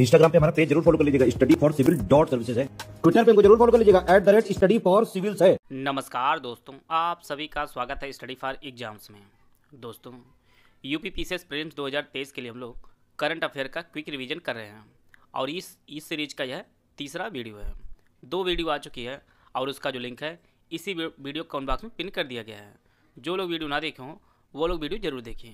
Instagram पे हमारा page जरूर फॉलो कर लीजिएगा study for civil dot services है ट्विटर पे जरूर फॉलो कर लीजिएगा at the rate study for civils है नमस्कार दोस्तों आप सभी का स्वागत है स्टडी फॉर एग्जाम्स में दोस्तों यूपी पी पी प्रीम्स दो के लिए हम लोग करंट अफेयर का क्विक रिविजन कर रहे हैं और इस इस सीरीज का यह तीसरा वीडियो है दो वीडियो आ चुकी है और उसका जो लिंक है इसी वीडियो कमेंट बॉक्स में पिन कर दिया गया है जो लोग वीडियो ना देखे हों वो लोग वीडियो जरूर देखें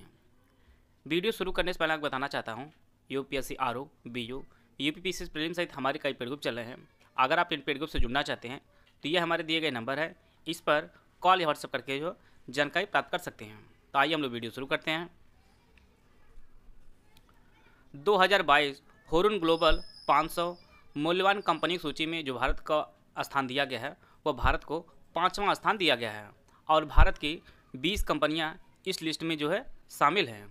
वीडियो शुरू करने से पहले आपको बताना चाहता हूँ U P S C R O B U U P P C prelim सहित हमारे कई पेड ग्रुप चल रहे हैं अगर आप इन पेड ग्रुप से जुड़ना चाहते हैं तो ये हमारे दिए गए नंबर है इस पर कॉल या व्हाट्सअप करके जो जानकारी प्राप्त कर सकते हैं तो आइए हम लोग वीडियो शुरू करते हैं 2022 होरुन ग्लोबल पाँच सौ मूल्यवान कंपनी की सूची में जो भारत का स्थान दिया गया है वह भारत को पाँचवा स्थान दिया गया है और भारत की बीस कंपनियाँ इस लिस्ट में जो है शामिल हैं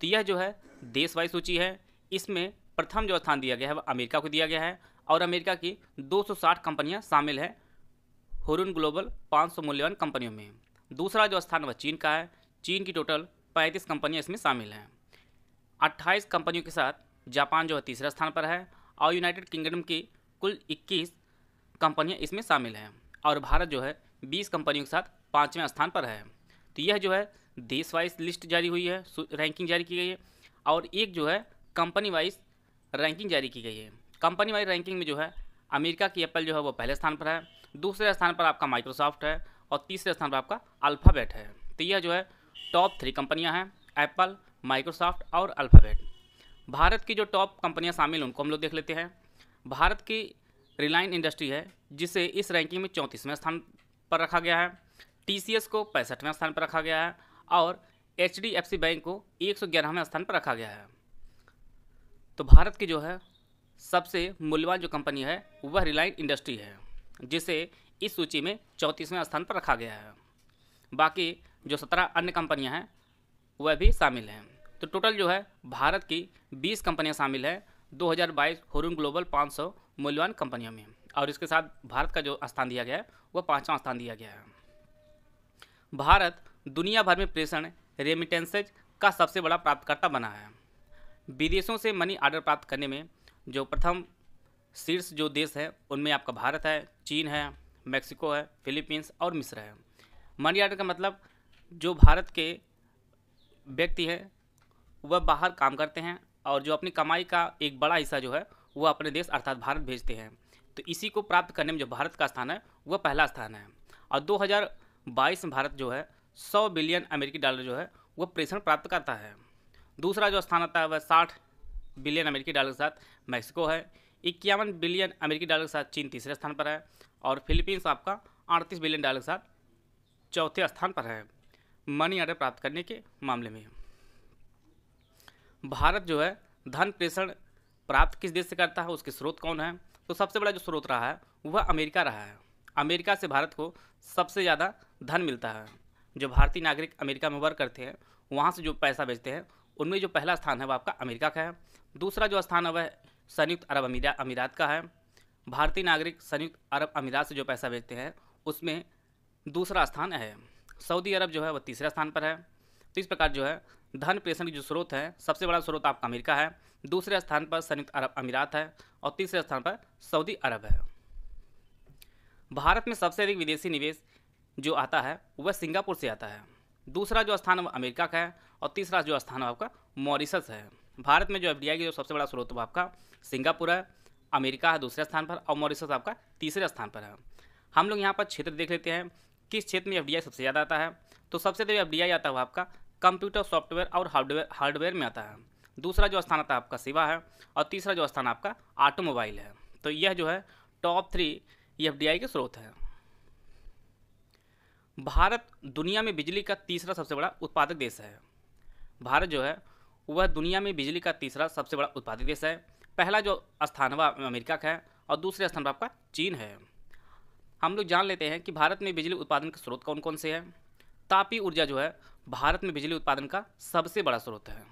तो यह जो है देश सूची है इसमें प्रथम जो स्थान दिया गया है वह अमेरिका को दिया गया है और अमेरिका की 260 कंपनियां शामिल हैं हुरुन ग्लोबल 500 मूल्यवान कंपनियों में दूसरा जो स्थान वह चीन का है चीन की टोटल 35 कंपनियां इसमें शामिल हैं 28 कंपनियों के साथ जापान जो है तीसरा स्थान पर है और यूनाइटेड किंगडम की कुल 21 कंपनियां इसमें शामिल हैं और भारत जो है 20 कंपनियों के साथ पाँचवें स्थान पर है तो यह जो है देश वाइज लिस्ट जारी हुई है रैंकिंग जारी की गई है और एक जो है कंपनी वाइज रैंकिंग जारी की गई है कंपनी वाइज रैंकिंग में जो है अमेरिका की एप्पल जो है वो पहले स्थान पर है दूसरे स्थान पर आपका माइक्रोसॉफ्ट है और तीसरे स्थान पर आपका अल्फ़ाबेट है तो यह जो है टॉप थ्री कंपनियाँ हैं एप्पल माइक्रोसॉफ्ट और अल्फ़ाबेट भारत की जो टॉप कंपनियाँ शामिल उनको हम लोग देख लेते हैं भारत की रिलायंस इंडस्ट्री है जिसे इस रैंकिंग में चौंतीसवें स्थान पर रखा गया है टी को पैंसठवें स्थान पर रखा गया है और एच बैंक को एक स्थान पर रखा गया है तो भारत की जो है सबसे मूल्यवान जो कंपनी है वह रिलायंस इंडस्ट्री है जिसे इस सूची में चौंतीसवें स्थान पर रखा गया है बाकी जो सत्रह अन्य कंपनियां हैं वह भी शामिल हैं तो टोटल जो है भारत की बीस कंपनियां शामिल हैं 2022 होरून ग्लोबल 500 मूल्यवान कंपनियों में और इसके साथ भारत का जो स्थान दिया गया है वह पाँचवा स्थान दिया गया है भारत दुनिया भर में प्रेषण रेमिटेंसेज का सबसे बड़ा प्राप्तकर्ता बना है विदेशों से मनी ऑर्डर प्राप्त करने में जो प्रथम शीर्ष जो देश है उनमें आपका भारत है चीन है मैक्सिको है फिलीपींस और मिस्र है मनी ऑर्डर का मतलब जो भारत के व्यक्ति हैं वह बाहर काम करते हैं और जो अपनी कमाई का एक बड़ा हिस्सा जो है वह अपने देश अर्थात भारत भेजते हैं तो इसी को प्राप्त करने में जो भारत का स्थान है वह पहला स्थान है और 2022 में भारत जो है 100 बिलियन अमेरिकी डॉलर जो है वह प्रेषण प्राप्त करता है दूसरा जो स्थान आता है वह साठ बिलियन अमेरिकी डॉलर के साथ मैक्सिको है इक्यावन बिलियन अमेरिकी डॉलर के साथ चीन तीसरे स्थान पर है और फिलीपींस आपका अड़तीस बिलियन डॉलर के साथ चौथे स्थान पर है मनी ऑर्डर प्राप्त करने के मामले में भारत जो है धन प्रेषण प्राप्त किस देश से करता है उसके स्रोत कौन है तो सबसे बड़ा जो स्रोत रहा है वह अमेरिका रहा है अमेरिका से भारत को सबसे ज़्यादा धन मिलता है जो भारतीय नागरिक अमेरिका में वर्क करते हैं वहाँ से जो पैसा भेजते हैं उनमें जो पहला स्थान है वह आपका अमेरिका का है दूसरा जो स्थान है वह संयुक्त अरब अमीरा अमीरात का है भारतीय नागरिक संयुक्त अरब अमीरात से जो पैसा भेजते हैं उसमें दूसरा स्थान है सऊदी अरब जो है वह तीसरे स्थान पर है तो इस प्रकार जो है धन प्रेषण के जो स्रोत हैं सबसे बड़ा स्रोत आपका अमेरिका है दूसरे स्थान पर संयुक्त अरब अमीरात है और तीसरे स्थान पर सऊदी अरब है भारत में सबसे अधिक विदेशी निवेश जो आता है वह सिंगापुर से आता है दूसरा जो स्थान वह अमेरिका का है और तीसरा जो स्थान है आपका मॉरिसस है भारत में जो एफ का जो सबसे बड़ा स्रोत है आपका सिंगापुर है अमेरिका है दूसरे स्थान पर और मॉरिसस आपका तीसरे स्थान पर है हम लोग यहाँ पर क्षेत्र देख लेते हैं किस क्षेत्र में एफ सबसे ज़्यादा आता है तो सबसे ज़्यादा एफ आता है आपका कंप्यूटर सॉफ्टवेयर और हार्डवेयर हार्डवेयर में आता है दूसरा जो स्थान आता है आपका सिवा है और तीसरा जो स्थान आपका ऑटोमोबाइल है तो यह जो है टॉप थ्री एफ के स्रोत है भारत दुनिया में बिजली का तीसरा सबसे बड़ा उत्पादक देश है भारत जो है वह दुनिया में बिजली का तीसरा सबसे बड़ा उत्पादक देश है पहला जो स्थान वह अमेरिका का है और दूसरे स्थान पर आपका चीन है हम लोग जान लेते हैं कि भारत में बिजली उत्पादन के स्रोत कौन कौन से हैं तापी ऊर्जा जो है भारत में बिजली उत्पादन का सबसे बड़ा स्रोत है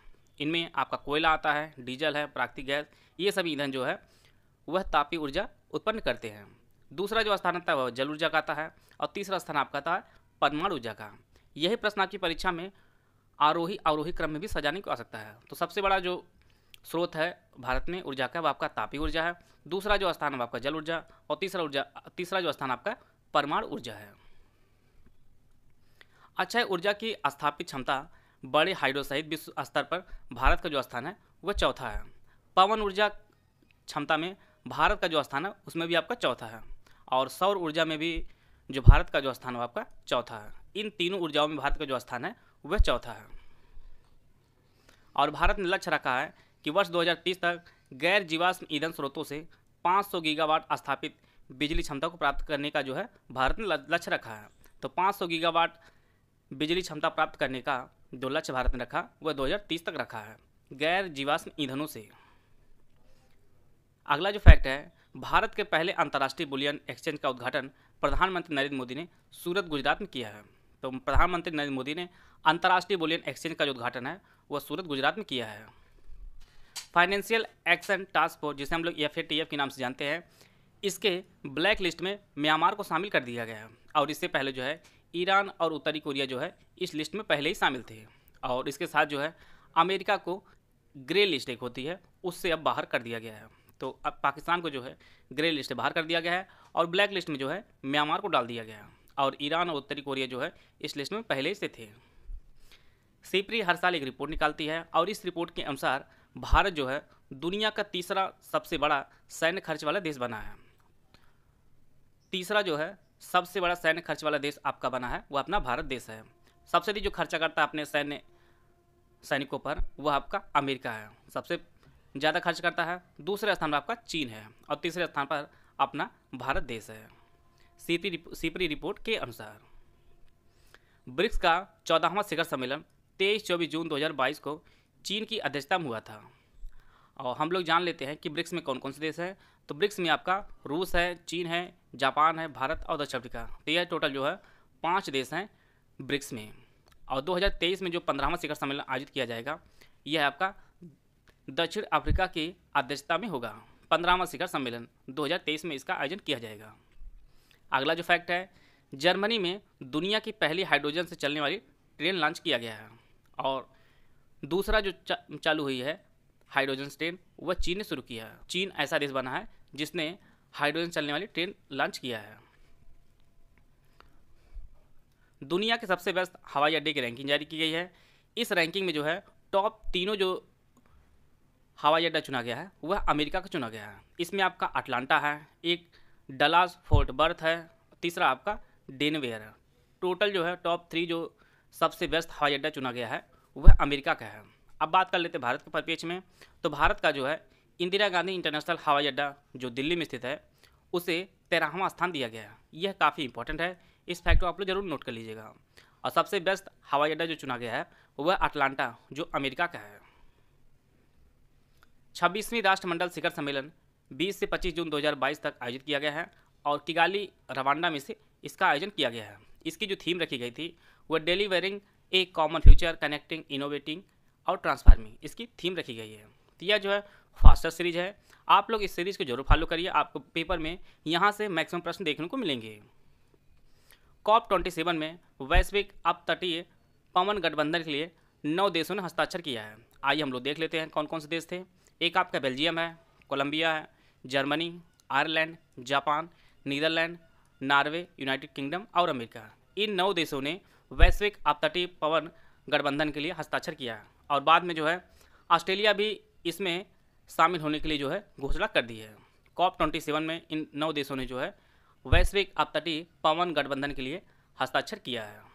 इनमें आपका कोयला आता है डीजल है प्राकृतिक गैस ये सभी ईंधन जो है वह तापी ऊर्जा उत्पन्न करते हैं दूसरा जो स्थान आता है वह जल ऊर्जा का आता है और तीसरा स्थान आपका आता है परमाणु ऊर्जा का यही प्रश्न आपकी परीक्षा में आरोही अवरोही क्रम में भी सजाने को आवश्यकता है तो सबसे बड़ा जो स्रोत है भारत में ऊर्जा का वो आपका तापी ऊर्जा है दूसरा जो स्थान है आपका जल ऊर्जा और तीसरा ऊर्जा तीसरा जो स्थान आपका परमाणु ऊर्जा है अच्छा ऊर्जा की स्थापित क्षमता बड़े हाइड्रो सहित विश्व स्तर पर भारत का जो स्थान है वह चौथा है पवन ऊर्जा क्षमता में भारत का जो स्थान है उसमें भी आपका चौथा है और सौर ऊर्जा में भी जो भारत का जो स्थान है आपका चौथा है इन तीनों ऊर्जाओं में भारत का जो स्थान है वह चौथा है और भारत ने लक्ष्य रखा है कि वर्ष 2030 तक गैर जीवाश्म ईंधन स्रोतों से 500 गीगावाट स्थापित बिजली क्षमता को प्राप्त करने का जो है भारत ने लक्ष्य रखा है तो 500 गीगावाट बिजली क्षमता प्राप्त करने का जो लक्ष्य भारत ने रखा वह 2030 तक रखा है गैर जीवाश्म ईंधनों से अगला जो फैक्ट है भारत के पहले अंतर्राष्ट्रीय बुलियन एक्सचेंज का उद्घाटन प्रधानमंत्री नरेंद्र मोदी ने सूरत गुजरात में किया है तो प्रधानमंत्री नरेंद्र मोदी ने अंतर्राष्ट्रीय बुलियन एक्सचेंज का जो उद्घाटन है वह सूरत गुजरात में किया है फाइनेंशियल एक्शन टास्क फोर्स जिसे हम लोग एफ के नाम से जानते हैं इसके ब्लैक लिस्ट में म्यांमार को शामिल कर दिया गया है और इससे पहले जो है ईरान और उत्तरी कोरिया जो है इस लिस्ट में पहले ही शामिल थे और इसके साथ जो है अमेरिका को ग्रे लिस्ट एक होती है उससे अब बाहर कर दिया गया है तो अब पाकिस्तान को जो है ग्रे लिस्ट बाहर कर दिया गया है और ब्लैक लिस्ट में जो है म्यांमार को डाल दिया गया है और ईरान और उत्तरी कोरिया जो है इस लिस्ट में पहले से थे सीपरी हर साल एक रिपोर्ट निकालती है और इस रिपोर्ट के अनुसार भारत जो है दुनिया का तीसरा सबसे बड़ा सैन्य खर्च वाला देश बना है तीसरा जो है सबसे बड़ा सैन्य खर्च वाला देश आपका बना है वो अपना भारत देश है सबसे अधिक जो खर्चा करता है अपने सैन्य सैनिकों पर वह आपका अमेरिका है सबसे ज़्यादा खर्च करता है दूसरे स्थान पर आपका चीन है और तीसरे स्थान पर अपना भारत देश है सीपी सीपरी रिपोर्ट के अनुसार ब्रिक्स का चौदहवां शिखर सम्मेलन तेईस चौबीस जून 2022 को चीन की अध्यक्षता में हुआ था और हम लोग जान लेते हैं कि ब्रिक्स में कौन कौन से देश हैं तो ब्रिक्स में आपका रूस है चीन है जापान है भारत और दक्षिण अफ्रीका तो यह टोटल जो है पाँच देश हैं ब्रिक्स में और 2023 में जो पंद्रहवा शिखर सम्मेलन आयोजित किया जाएगा यह आपका दक्षिण अफ्रीका की अध्यक्षता में होगा पंद्रहवा शिखर सम्मेलन 2023 में इसका आयोजन किया जाएगा अगला जो फैक्ट है जर्मनी में दुनिया की पहली हाइड्रोजन से चलने वाली ट्रेन लॉन्च किया गया है और दूसरा जो चा, चालू हुई है हाइड्रोजन ट्रेन वह चीन ने शुरू किया है चीन ऐसा देश बना है जिसने हाइड्रोजन चलने वाली ट्रेन लॉन्च किया है दुनिया के सबसे बेस्ट हवाई अड्डे की रैंकिंग जारी की गई है इस रैंकिंग में जो है टॉप तीनों जो हवाई अड्डा चुना गया है वह अमेरिका का चुना गया है इसमें आपका अटलांटा है एक डलास फोर्ट बर्थ है तीसरा आपका डेनवेयर है टोटल जो है टॉप थ्री जो सबसे बेस्ट हवाई अड्डा चुना गया है वह अमेरिका का है अब बात कर लेते हैं भारत के परिपेक्ष में तो भारत का जो है इंदिरा गांधी इंटरनेशनल हवाई अड्डा जो दिल्ली में स्थित है उसे तेरहवां स्थान दिया गया है यह काफ़ी इंपॉर्टेंट है इस फैक्ट को आप लोग जरूर नोट कर लीजिएगा और सबसे बेस्ट हवाई अड्डा जो चुना गया है वह अटलांटा जो अमेरिका का है छब्बीसवीं राष्ट्रमंडल शिखर सम्मेलन बीस से पच्चीस जून दो तक आयोजित किया गया है और किगाली रवांडा में से इसका आयोजन किया गया है इसकी जो थीम रखी गई थी वह delivering a common future connecting innovating और ट्रांसफार्मिंग इसकी थीम रखी गई है तो यह जो है फास्टर सीरीज है आप लोग इस सीरीज़ को जरूर फॉलो करिए आपको पेपर में यहाँ से मैक्सिमम प्रश्न देखने को मिलेंगे कॉप ट्वेंटी सेवन में वैश्विक अब तटीय पवन गठबंधन के लिए नौ देशों ने हस्ताक्षर किया है आइए हम लोग देख लेते हैं कौन कौन से देश थे एक आपका बेल्जियम है कोलंबिया है Germany Ireland Japan Netherland Norway United Kingdom और अमेरिका इन नौ देशों ने वैश्विक आपतटीय पवन गठबंधन के लिए हस्ताक्षर किया है और बाद में जो है ऑस्ट्रेलिया भी इसमें शामिल होने के लिए जो है घोषणा कर दी है कॉप ट्वेंटी सेवन में इन नौ देशों ने जो है वैश्विक आपतटी पवन गठबंधन के लिए हस्ताक्षर किया है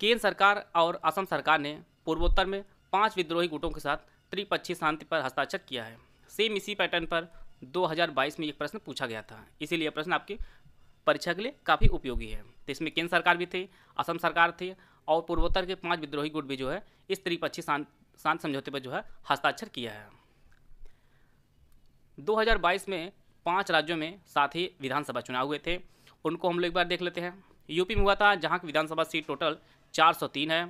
केंद्र सरकार और असम सरकार ने पूर्वोत्तर में पांच विद्रोही गुटों के साथ त्रिपक्षीय शांति पर हस्ताक्षर किया है सेम इसी पैटर्न पर 2022 में एक प्रश्न पूछा गया था इसीलिए प्रश्न आपकी परीक्षा के लिए काफ़ी उपयोगी है तो इसमें केंद्र सरकार भी थे असम सरकार थे और पूर्वोत्तर के पांच विद्रोही गुट भी जो है इस त्रिपक्षीय शांत शांत समझौते पर जो है हस्ताक्षर किया है 2022 में पांच राज्यों में साथ ही विधानसभा चुनाव हुए थे उनको हम लोग एक बार देख लेते हैं यूपी में हुआ था जहाँ की विधानसभा सीट टोटल चार है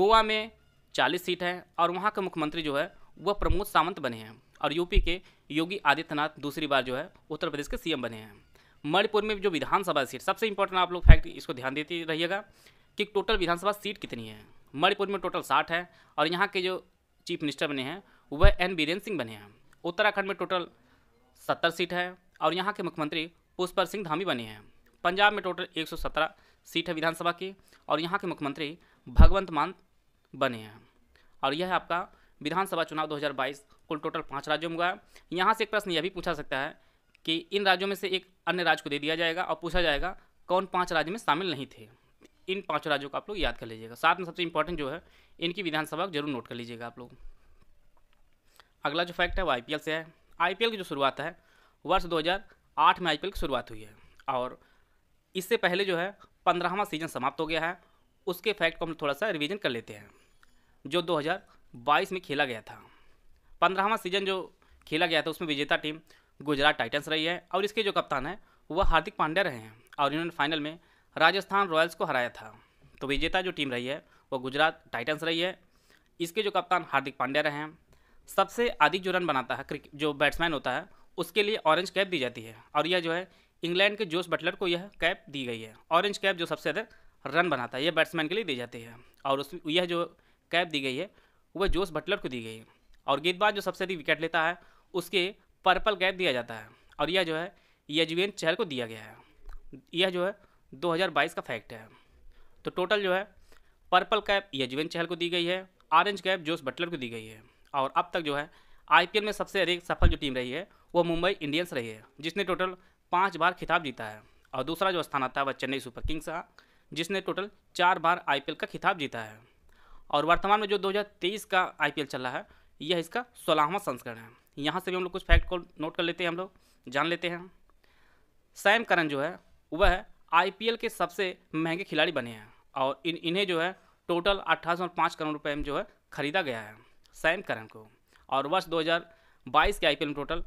गोवा में चालीस सीट है और वहाँ के मुख्यमंत्री जो है वह प्रमोद सावंत बने हैं और यूपी के योगी आदित्यनाथ दूसरी बार जो है उत्तर प्रदेश के सीएम बने हैं मणिपुर में जो विधानसभा सीट सबसे इंपॉर्टेंट आप लोग फैक्ट इसको ध्यान देते रहिएगा कि टोटल विधानसभा सीट कितनी है मणिपुर में टोटल साठ है और यहाँ के जो चीफ मिनिस्टर बने हैं वह एन बीरेन सिंह बने हैं उत्तराखंड में टोटल सत्तर सीट है और यहाँ के मुख्यमंत्री पुष्पर सिंह धामी बने हैं पंजाब में टोटल एक सीट है विधानसभा की और यहाँ के मुख्यमंत्री भगवंत मान बने हैं और यह है आपका विधानसभा चुनाव 2022 कुल टोटल पाँच राज्यों में हुआ है यहाँ से एक प्रश्न यह भी पूछा सकता है कि इन राज्यों में से एक अन्य राज्य को दे दिया जाएगा और पूछा जाएगा कौन पाँच राज्य में शामिल नहीं थे इन पांच राज्यों को आप लोग याद कर लीजिएगा साथ में सबसे इंपॉर्टेंट जो है इनकी विधानसभा जरूर नोट कर लीजिएगा आप लोग अगला जो फैक्ट है वो आई से है आई की जो शुरुआत है वर्ष दो में आई की शुरुआत हुई है और इससे पहले जो है पंद्रहवा सीजन समाप्त हो गया है उसके फैक्ट को हम थोड़ा सा रिविज़न कर लेते हैं जो 2022 में खेला गया था पंद्रहवा सीजन जो खेला गया था उसमें विजेता टीम गुजरात टाइटन्स रही है और इसके जो कप्तान हैं वह हार्दिक पांड्या रहे हैं और इन्होंने फाइनल में राजस्थान रॉयल्स को हराया था तो विजेता जो टीम रही है वह गुजरात टाइटन्स रही है इसके जो कप्तान हार्दिक पांड्या रहे हैं सबसे अधिक जो रन बनाता है क्रिकेट जो बैट्समैन होता है उसके लिए ऑरेंज कैप दी जाती है और यह जो है इंग्लैंड के जोस बटलर को यह कैप दी गई है ऑरेंज कैप जो सबसे ज़्यादा रन बनाता है यह बैट्समैन के लिए दी जाती है और उस यह जो कैप दी गई है वह जोस बटलर को दी गई है और गेंदबाज जो सबसे अधिक विकेट लेता है उसके पर्पल कैप दिया जाता है और यह जो है यजवेन चहल को दिया गया है यह जो है 2022 का फैक्ट है तो टोटल जो है पर्पल कैप यजवेन चहल को दी गई है ऑरेंज कैप जोस बटलर को दी गई है और अब तक जो है आई में सबसे अधिक सफल जो टीम रही है वो मुंबई इंडियंस रही है जिसने टोटल पाँच बार खिताब जीता है और दूसरा जो स्थान आता है वह चेन्नई सुपर किंग्स का जिसने टोटल चार बार आईपीएल का खिताब जीता है और वर्तमान में जो 2023 का आईपीएल चल रहा है यह इसका सोलहवां संस्करण है यहाँ से भी हम लोग कुछ फैक्ट को नोट कर लेते हैं हम लोग जान लेते हैं सैम करण जो है वह आईपीएल के सबसे महंगे खिलाड़ी बने हैं और इन इन्हें जो है टोटल अट्ठाईस करोड़ रुपये में जो है खरीदा गया है सैम करण को और वर्ष दो के आई में टोटल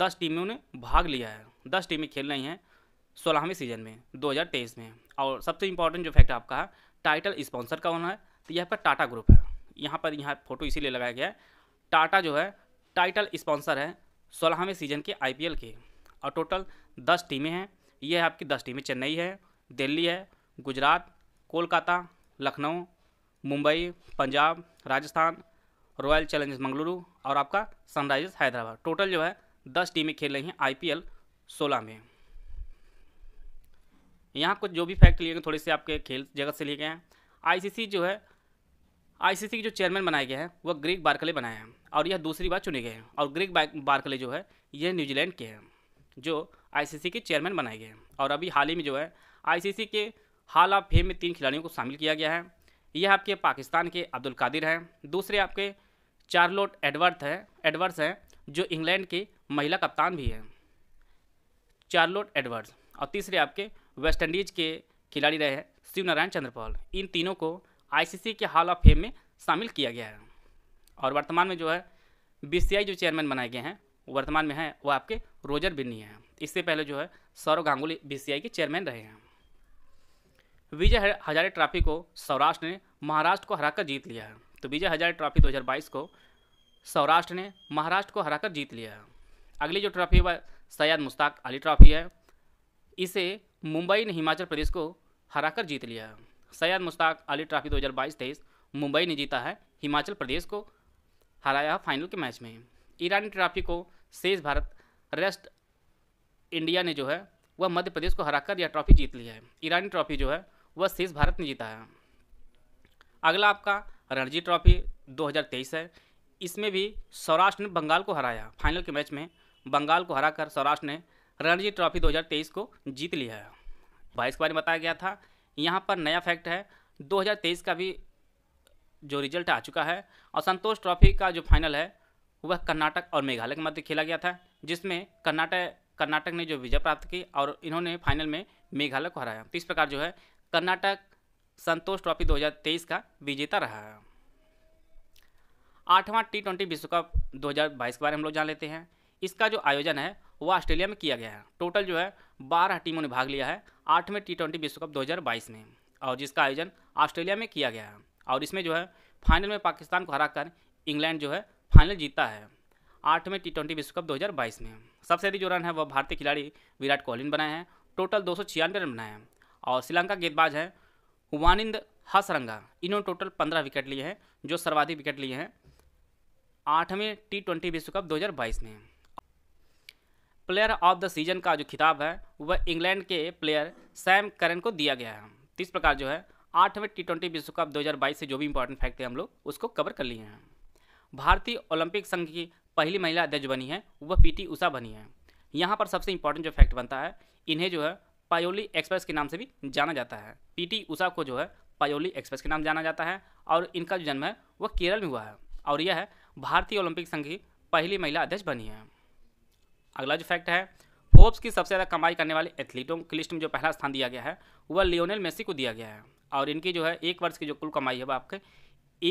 दस टीमों ने भाग लिया है दस टीमें खेल रही हैं सोलहवें सीजन में 2023 में और सबसे इम्पॉर्टेंट जो फैक्ट आपका है टाइटल स्पॉन्सर का होना है तो यहाँ पर टाटा ग्रुप है यहाँ पर यहाँ फोटो इसीलिए लगाया गया है टाटा जो है टाइटल स्पॉन्सर है सोलहवें सीजन के आई के और टोटल दस टीमें हैं यह है आपकी दस टीमें चेन्नई है दिल्ली है गुजरात कोलकाता लखनऊ मुंबई पंजाब राजस्थान रॉयल चैलेंजर्स मंगलुरु और आपका सनराइजर्स हैदराबाद टोटल जो है दस टीमें खेल रही हैं आईपीएल सोलह में यहाँ कुछ जो भी फैक्ट लिए गए थोड़े से आपके खेल जगत से लिए गए हैं आईसीसी जो है आईसीसी के जो चेयरमैन बनाए गए हैं वह ग्रीक बार्कले बनाए हैं और यह दूसरी बार चुने गए हैं और ग्रीक बार्कले जो है यह न्यूजीलैंड के हैं जो आईसीसी के चेयरमैन बनाए गए हैं और अभी हाल ही में जो है आईसीसी के हाल ऑफ फेम में तीन खिलाड़ियों को शामिल किया गया है यह आपके पाकिस्तान के अब्दुल कादिर हैं दूसरे आपके चार्लोट एडवर्थ हैं एडवर्ड्स हैं जो इंग्लैंड के महिला कप्तान भी हैं चार्लोट एडवर्ड्स और तीसरे आपके वेस्टइंडीज़ के खिलाड़ी रहे हैं शिव नारायण चंद्रपाल इन तीनों को आईसीसी के हॉल ऑफ फेम में शामिल किया गया है और वर्तमान में जो है बीसीआई जो चेयरमैन बनाए गए हैं वर्तमान में हैं वो आपके रोजर बिन्नी हैं इससे पहले जो है सौरव गांगुली बीसीआई के चेयरमैन रहे हैं विजय हजारे ट्रॉफी को सौराष्ट्र ने महाराष्ट्र को हराकर जीत लिया है तो विजय हजारे ट्रॉफी 2022 को सौराष्ट्र ने महाराष्ट्र को हराकर जीत लिया है अगली जो ट्रॉफी वह सैयद मुश्ताक अली ट्रॉफी है इसे मुंबई ने हिमाचल प्रदेश को हराकर जीत लिया है सैयद मुश्ताक अली ट्रॉफी 2022 23 मुंबई ने जीता है हिमाचल प्रदेश को हराया फाइनल के मैच में ईरानी ट्रॉफी को शेष भारत रेस्ट इंडिया ने जो है वह मध्य प्रदेश को हराकर यह ट्रॉफी जीत ली है ईरानी ट्रॉफी जो है वह शेष भारत ने जीता है अगला आपका रणजी ट्रॉफी 2023 है इसमें भी सौराष्ट्र ने बंगाल को हराया फाइनल के मैच में बंगाल को हराकर सौराष्ट्र ने रणजी ट्रॉफी 2023 को जीत लिया है बाईस के बारे में बताया गया था यहाँ पर नया फैक्ट है 2023 का भी जो रिजल्ट आ चुका है और संतोष ट्रॉफी का जो फाइनल है वह कर्नाटक और मेघालय के मध्य खेला गया था जिसमें कर्नाटक कर्नाटक ने जो विजय प्राप्त की और इन्होंने फाइनल में मेघालय को हराया तो इस प्रकार जो है कर्नाटक संतोष ट्रॉफी 2023 का विजेता रहा है आठवां टी ट्वेंटी विश्व कप दो के बारे में हम लोग जान लेते हैं इसका जो आयोजन है वो ऑस्ट्रेलिया में किया गया है टोटल जो है बारह टीमों ने भाग लिया है आठवें टी ट्वेंटी विश्व कप बाईस में और जिसका आयोजन ऑस्ट्रेलिया में किया गया है और इसमें जो है फाइनल में पाकिस्तान को हराकर इंग्लैंड जो है फाइनल जीता है आठवें टी ट्वेंटी विश्व कप 2022 में सबसे अधिक जो रन है वह भारतीय खिलाड़ी विराट कोहली ने बनाए हैं टोटल दो रन बनाए हैं और श्रीलंका गेंदबाज हैं वानिंद हसरंगा इन्होंने टोटल पंद्रह विकेट लिए हैं जो सर्वाधिक विकेट लिए हैं आठवें टी ट्वेंटी विश्व कप 2022 में प्लेयर ऑफ द सीजन का जो खिताब है वह इंग्लैंड के प्लेयर सैम करन को दिया गया है इस प्रकार जो है आठवें टी ट्वेंटी विश्व कप 2022 से जो भी इंपॉर्टेंट फैक्ट है हम लोग उसको कवर कर लिए हैं भारतीय ओलंपिक संघ की पहली महिला अध्यक्ष बनी है वह पीटी उषा बनी है यहाँ पर सबसे इंपॉर्टेंट जो फैक्ट बनता है इन्हें जो है पायोली एक्सप्रेस के नाम से भी जाना जाता है पीटी उषा को जो है पायोली एक्सप्रेस के नाम जाना जाता है और इनका जो जन्म है वह केरल में हुआ है और यह है भारतीय ओलंपिक संघ की पहली महिला अध्यक्ष बनी है अगला जो फैक्ट है फोर्ब्स की सबसे ज़्यादा कमाई करने वाले एथलीटों की लिस्ट में जो पहला स्थान दिया गया है वह लियोनेल मेसी को दिया गया है और इनकी जो है एक वर्ष की जो कुल कमाई है वह आपके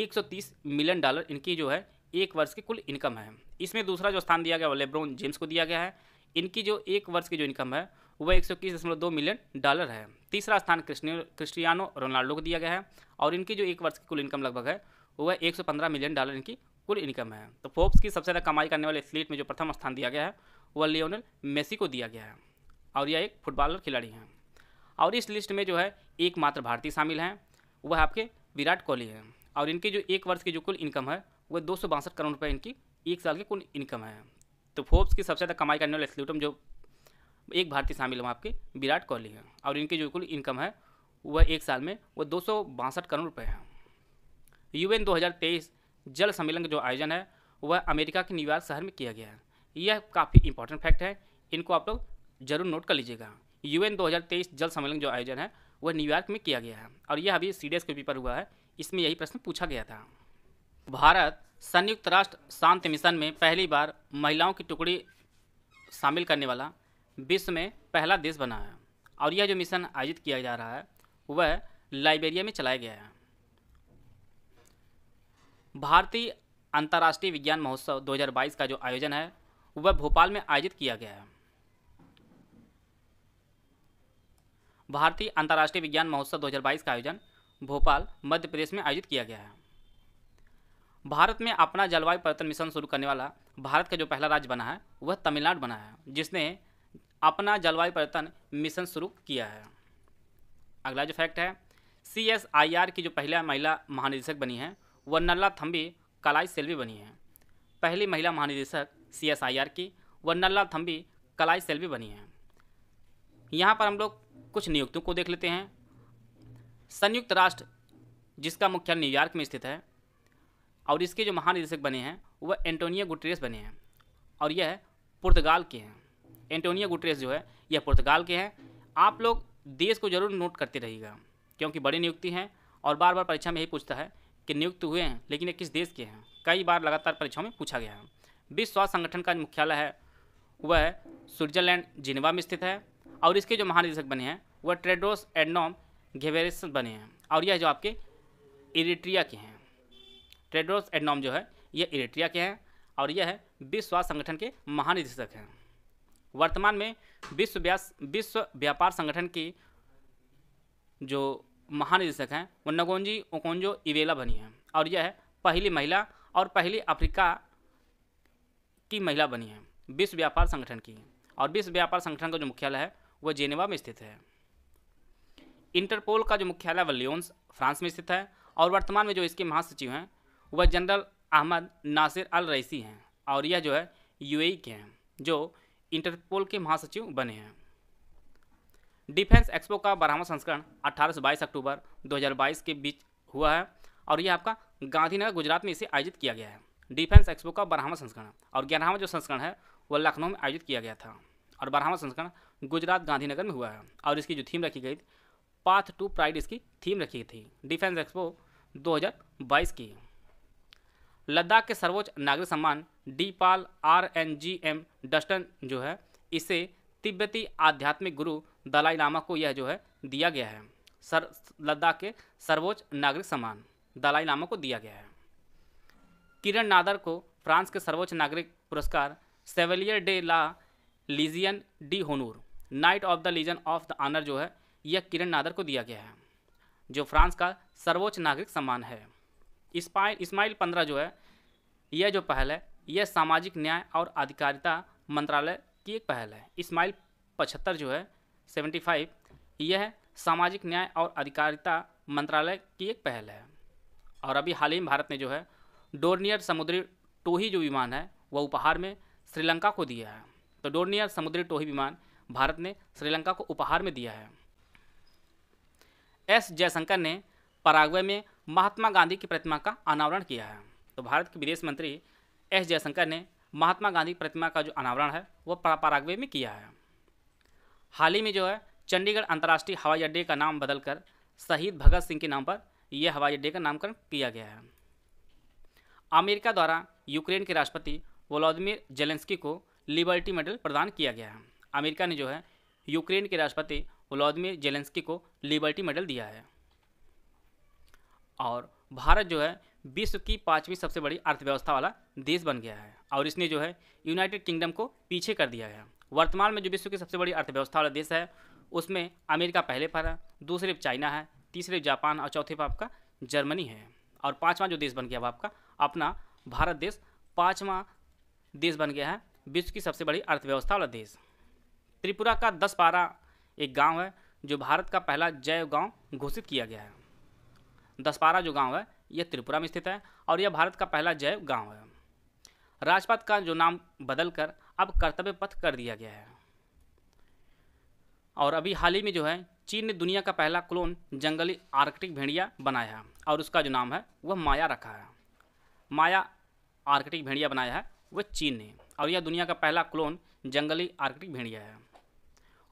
130 मिलियन डॉलर इनकी जो है एक वर्ष की कुल इनकम है इसमें दूसरा जो स्थान दिया गया वो लेब्रोन जेम्स को दिया गया है इनकी जो एक वर्ष की जो इनकम है वह एक मिलियन डॉलर है तीसरा स्थान क्रिस्टियानो रोनाल्डो को दिया गया है और इनकी जो एक वर्ष की कुल इनकम लगभग है वह एक मिलियन डॉलर इनकी कुल इनकम है तो फोर्ब्स की सबसे ज़्यादा कमाई करने वाले एथलीट में जो प्रथम स्थान दिया गया है वह लियोनल मेसी को दिया गया है और यह एक फुटबॉलर खिलाड़ी हैं और इस लिस्ट में जो है एकमात्र भारतीय शामिल हैं वह आपके विराट कोहली हैं और इनके जो एक वर्ष की जो कुल इनकम है वह दो करोड़ रुपये इनकी एक साल की कुल इनकम है तो फोर्ब्स की सबसे ज़्यादा कमाई करने वाले एथलीटम जो एक भारतीय शामिल हैं आपके विराट कोहली हैं और इनकी जो कुल इनकम है वह एक साल में वह दो करोड़ रुपये हैं यू एन जल सम्मेलन का जो आयोजन है वह अमेरिका के न्यूयॉर्क शहर में किया गया है यह काफ़ी इंपॉर्टेंट फैक्ट है इनको आप लोग जरूर नोट कर लीजिएगा यूएन 2023 जल सम्मेलन जो आयोजन है वह न्यूयॉर्क में किया गया है और यह अभी सी के पेपर हुआ है इसमें यही प्रश्न पूछा गया था भारत संयुक्त राष्ट्र शांति मिशन में पहली बार महिलाओं की टुकड़ी शामिल करने वाला विश्व में पहला देश बना है और यह जो मिशन आयोजित किया जा रहा है वह लाइबेरिया में चलाया गया है भारतीय अंतर्राष्ट्रीय विज्ञान महोत्सव 2022 का जो आयोजन है वह भोपाल में आयोजित किया गया है भारतीय अंतर्राष्ट्रीय विज्ञान महोत्सव 2022 का आयोजन भोपाल मध्य प्रदेश में आयोजित किया गया है भारत में अपना जलवायु परिवर्तन मिशन शुरू करने वाला भारत का जो पहला राज्य बना है वह तमिलनाडु बना है जिसने अपना जलवायु परिवर्तन मिशन शुरू किया है अगला जो फैक्ट है सी एस आई आर की जो पहला महिला महानिदेशक बनी है वह नल्ला थम्बी कलाई सेल्वी बनी है पहली महिला महानिदेशक सीएसआईआर की व नल्ला थम्बी कलाई सेल भी बनी है यहाँ पर हम लोग कुछ नियुक्तियों को देख लेते हैं संयुक्त राष्ट्र जिसका मुख्यालय न्यूयॉर्क में स्थित है और इसके जो महानिदेशक बने हैं वह एंटोनियो गुटरेस बने हैं और यह पुर्तगाल के हैं एंटोनियो गुटरेस जो है यह पुर्तगाल के हैं आप लोग देश को जरूर नोट करते रहिएगा क्योंकि बड़ी नियुक्ति हैं और बार बार परीक्षा में यही पूछता है कि नियुक्त हुए हैं लेकिन ये किस देश के हैं कई बार लगातार परीक्षाओं में पूछा गया है विश्व स्वास्थ्य संगठन का मुख्यालय है वह स्विट्जरलैंड जिनेवा में स्थित है और इसके जो महानिदेशक बने हैं वह ट्रेडोस एडनोम घेवेरिस बने हैं और यह जो आपके इरेट्रिया के हैं ट्रेडोस एडनोम जो है यह इरेट्रिया के हैं और यह है विश्व स्वास्थ्य संगठन के महानिदेशक हैं वर्तमान में विश्व व्यास विश्व व्यापार संगठन की जो महानिदेशक हैं वो नगोंजी ओकोंजो इवेला बनी हैं और यह है पहली महिला और पहली अफ्रीका की महिला बनी है विश्व व्यापार संगठन की और विश्व व्यापार संगठन का जो मुख्यालय है वह जेनेवा में स्थित है इंटरपोल का जो मुख्यालय वह लियोन्स फ्रांस में स्थित है और वर्तमान में जो इसके महासचिव हैं वह general Ahmed Nasser Al Raisi हैं और यह जो है यूएई के हैं जो इंटरपोल के महासचिव बने हैं डिफेंस एक्सपो का बारहवा संस्करण 18 से 22 अक्टूबर 2022 के बीच हुआ है और यह आपका गांधीनगर गुजरात में इसे आयोजित किया गया है डिफेंस एक्सपो का बारहवा संस्करण और ग्यारहवा जो संस्करण है वह लखनऊ में आयोजित किया गया था और बारहवा संस्करण गुजरात गांधीनगर में हुआ है और इसकी जो थीम रखी गई थी पाथ टू प्राइड इसकी थीम रखी थी डिफेंस एक्सपो 2022 की लद्दाख के सर्वोच्च नागरिक सम्मान डी पाल आर एन जी एम डस्टन जो है इसे तिब्बती आध्यात्मिक गुरु दलाई लामा को यह जो है दिया गया है सर लद्दाख के सर्वोच्च नागरिक सम्मान दलाई लामा को दिया गया है किरण नादर को फ्रांस के सर्वोच्च नागरिक पुरस्कार Chevalier de la Legion d'honneur knight of the legion of the honour जो है यह किरण नादर को दिया गया है जो फ्रांस का सर्वोच्च नागरिक सम्मान है इस्माइल इस्माइल पंद्रह जो है यह जो पहल है यह सामाजिक न्याय और अधिकारिता मंत्रालय की एक पहल है इस्माइल पचहत्तर जो है सेवेंटी फाइव यह सामाजिक न्याय और अधिकारिता मंत्रालय की एक पहल है और अभी हाल ही में भारत ने जो है डोर्नियर समुद्री टोही जो विमान है वह उपहार में श्रीलंका को दिया है तो डोर्नियर समुद्री टोही विमान भारत ने श्रीलंका को उपहार में दिया है एस जयशंकर ने पराग्वे में महात्मा गांधी की प्रतिमा का अनावरण किया है तो भारत के विदेश मंत्री एस जयशंकर ने महात्मा गांधी प्रतिमा का जो अनावरण है वह पराग्वे में किया है हाल ही में जो है चंडीगढ़ अंतर्राष्ट्रीय हवाई अड्डे का नाम बदलकर शहीद भगत सिंह के नाम पर यह हवाई अड्डे का नामकरण किया गया है अमेरिका द्वारा यूक्रेन के राष्ट्रपति वोलोदिमिर जेलेंस्की को लिबर्टी मेडल प्रदान किया गया है अमेरिका ने जो है यूक्रेन के राष्ट्रपति व्लादिमिर जेलेंस्की को लिबर्टी मेडल दिया है और भारत जो है विश्व की पाँचवीं सबसे बड़ी अर्थव्यवस्था वाला देश बन गया है और इसने जो है यूनाइटेड किंगडम को पीछे कर दिया है वर्तमान में जो विश्व की सबसे बड़ी अर्थव्यवस्था वाला देश है उसमें अमेरिका पहले पर है दूसरे चाइना है तीसरे जापान और चौथे पर आपका जर्मनी है और पाँचवा जो देश बन गया वो आपका अपना भारत देश पाँचवा देश बन गया है विश्व की सबसे बड़ी अर्थव्यवस्था वाला देश त्रिपुरा का दस पारा एक गांव है जो भारत का पहला जैव गांव घोषित किया गया है दसपारा जो गांव है यह त्रिपुरा में स्थित है और यह भारत का पहला जैव गांव है राजपथ का जो नाम बदलकर अब कर्तव्य पथ कर दिया गया है और अभी हाल ही में जो है चीन ने दुनिया का पहला क्लोन जंगली आर्कटिक भेड़िया बनाया है और उसका जो नाम है वह माया रखा है माया आर्कटिक भेड़िया बनाया है वह चीन ने और यह दुनिया का पहला क्लोन जंगली आर्कटिक भेड़िया है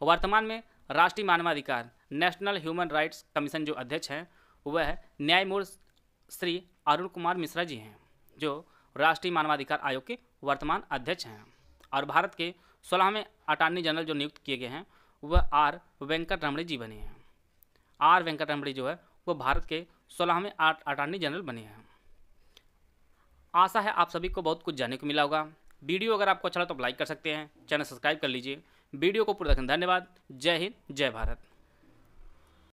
वर्तमान में राष्ट्रीय मानवाधिकार नेशनल ह्यूमन राइट्स कमीशन जो अध्यक्ष हैं वह न्यायमूर्ति श्री अरुण कुमार मिश्रा जी हैं जो राष्ट्रीय मानवाधिकार आयोग के वर्तमान अध्यक्ष हैं और भारत के सोलहवें अटॉर्नी जनरल जो नियुक्त किए गए हैं वह आर वेंकट रमणे जी बने हैं आर वेंकट रमणे जो है वह भारत के सोलहवें अटॉर्नी जनरल बने हैं आशा है आप सभी को बहुत कुछ जानने को मिला होगा वीडियो अगर आपको अच्छा लगा तो आप लाइक कर सकते हैं चैनल सब्सक्राइब कर लीजिए वीडियो को पूरा देखें धन्यवाद जय हिंद जय भारत